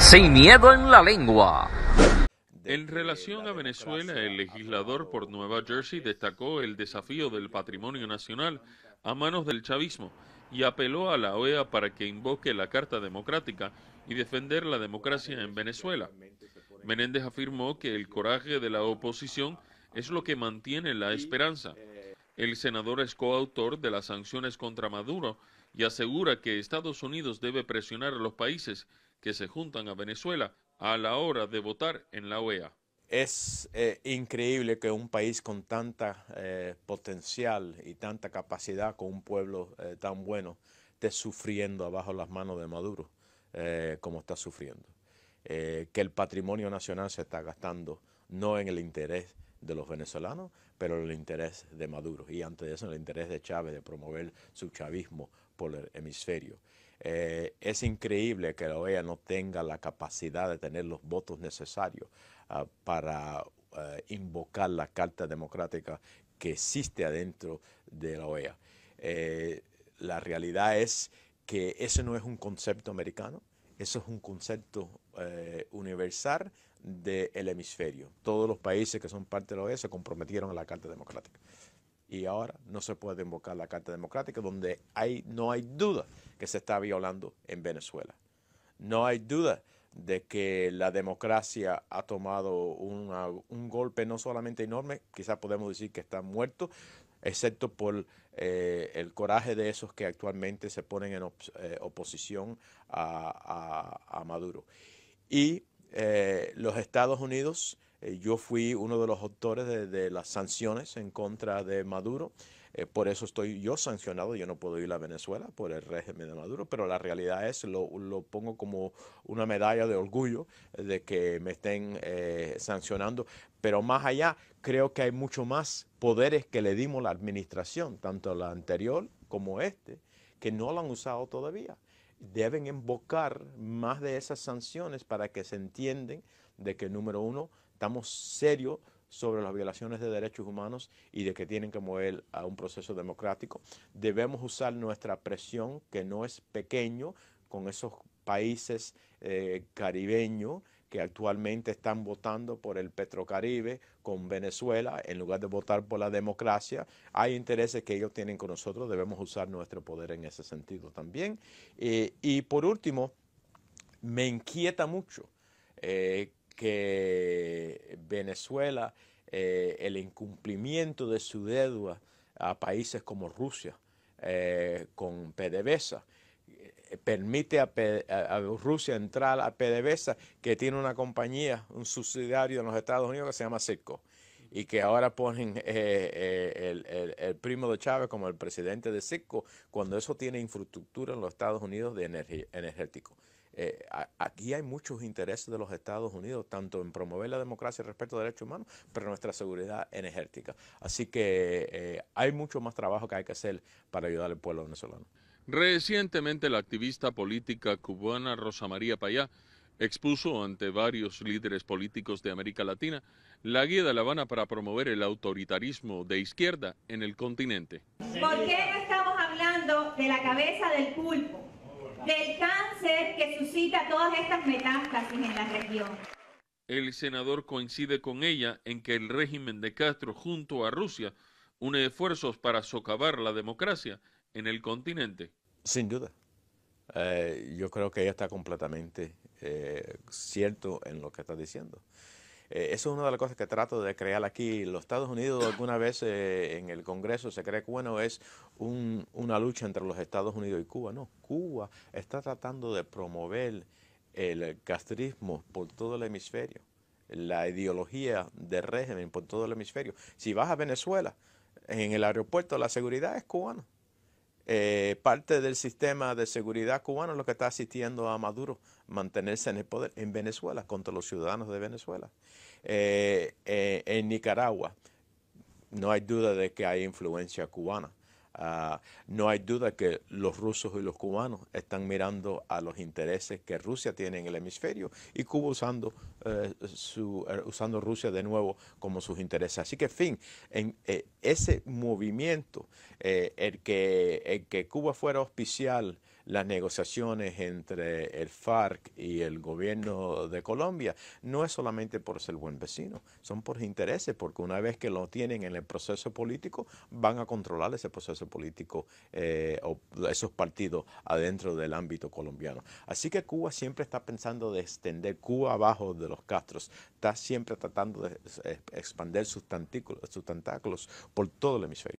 Sin miedo en la lengua. En relación a Venezuela, el legislador por Nueva Jersey destacó el desafío del patrimonio nacional a manos del chavismo y apeló a la OEA para que invoque la Carta Democrática y defender la democracia en Venezuela. Menéndez afirmó que el coraje de la oposición es lo que mantiene la esperanza. El senador es coautor de las sanciones contra Maduro y asegura que Estados Unidos debe presionar a los países que se juntan a Venezuela a la hora de votar en la OEA. Es eh, increíble que un país con tanta eh, potencial y tanta capacidad, con un pueblo eh, tan bueno, esté sufriendo abajo las manos de Maduro como está sufriendo. que el patrimonio nacional se está gastando no en el interés de los venezolanos, pero en el interés de Maduro y antes de eso en el interés de Chávez de promover su chavismo por el hemisferio. Eh, es increíble que la OEA no tenga la capacidad de tener los votos necesarios ah, para ah, invocar la Carta Democrática que existe adentro de la OEA. Eh, la realidad es que ese no es un concepto americano, eso es un concepto eh, universal del hemisferio. Todos los países que son parte de la OEA se comprometieron a la Carta Democrática y ahora no se puede invocar la Carta Democrática, donde hay, no hay duda que se está violando en Venezuela. No hay duda de que la democracia ha tomado un golpe no solamente enorme, quizás podemos decir que está muerto, excepto por eh, el coraje de esos que actualmente se ponen en eh, oposición a, Maduro. Y eh, los Estados Unidos eh, yo fui uno de los autores de, las sanciones en contra de Maduro. Eh, por eso estoy yo sancionado, yo no puedo ir a Venezuela por el régimen de Maduro, pero la realidad es, lo, pongo como una medalla de orgullo eh, de que me estén sancionando. Pero más allá, creo que hay mucho más poderes que le dimos la administración, tanto la anterior como este, que no lo han usado todavía. Deben invocar más de esas sanciones para que se entiendan de que, número uno, estamos serios sobre las violaciones de derechos humanos y de que tienen que mover a un proceso democrático. Debemos usar nuestra presión, que no es pequeño, con esos países eh, caribeños que actualmente están votando por el Petrocaribe con Venezuela en lugar de votar por la democracia. Hay intereses que ellos tienen con nosotros, debemos usar nuestro poder en ese sentido también. Eh, y por último, me inquieta mucho eh, que Venezuela, eh, el incumplimiento de su deuda a países como Rusia eh, con PDVSA, eh, permite a, Rusia entrar a PDVSA, que tiene una compañía, un subsidiario en los Estados Unidos que se llama Circo, y que ahora ponen el, primo de Chávez como el presidente de Circo, cuando eso tiene infraestructura en los Estados Unidos de energía, energético. Eh, aquí hay muchos intereses de los Estados Unidos, tanto en promover la democracia y el respeto de derechos humanos, pero nuestra seguridad energética. Así que eh, hay mucho más trabajo que hay que hacer para ayudar al pueblo venezolano. Recientemente la activista política cubana Rosa María Payá expuso ante varios líderes políticos de América Latina la guía de La Habana para promover el autoritarismo de izquierda en el continente. ¿Por qué no estamos hablando de la cabeza del pulpo, del que suscita todas estas metástasis en la región. El senador coincide con ella en que el régimen de Castro junto a Rusia une esfuerzos para socavar la democracia en el continente. Sin duda. Eh, yo creo que ella está completamente eh, cierto en lo que está diciendo. Eh, eso es una de las cosas que trato de crear aquí. Los Estados Unidos alguna vez eh, en el Congreso se cree que bueno, es una lucha entre los Estados Unidos y Cuba. No, Cuba está tratando de promover el castrismo por todo el hemisferio, la ideología de régimen por todo el hemisferio. Si vas a Venezuela, en el aeropuerto la seguridad es cubana. Eh, parte del sistema de seguridad cubano es lo que está asistiendo a Maduro mantenerse en el poder en Venezuela contra los ciudadanos de Venezuela. Eh, eh, en Nicaragua no hay duda de que hay influencia cubana. Ah, no hay duda que los rusos y los cubanos están mirando a los intereses que Rusia tiene en el hemisferio y Cuba usando, eh, eh, usando Rusia de nuevo como sus intereses. Así que, fin, en, eh, ese movimiento, el, que, el que Cuba fuera oficial las negociaciones entre el FARC y el gobierno de Colombia no es solamente por ser buen vecino, son por intereses, porque una vez que lo tienen en el proceso político, van a controlar ese proceso político eh, o esos partidos adentro del ámbito colombiano. Así que Cuba siempre está pensando de extender Cuba abajo de los Castros, está siempre tratando de expandir sus tentáculos por todo el hemisferio.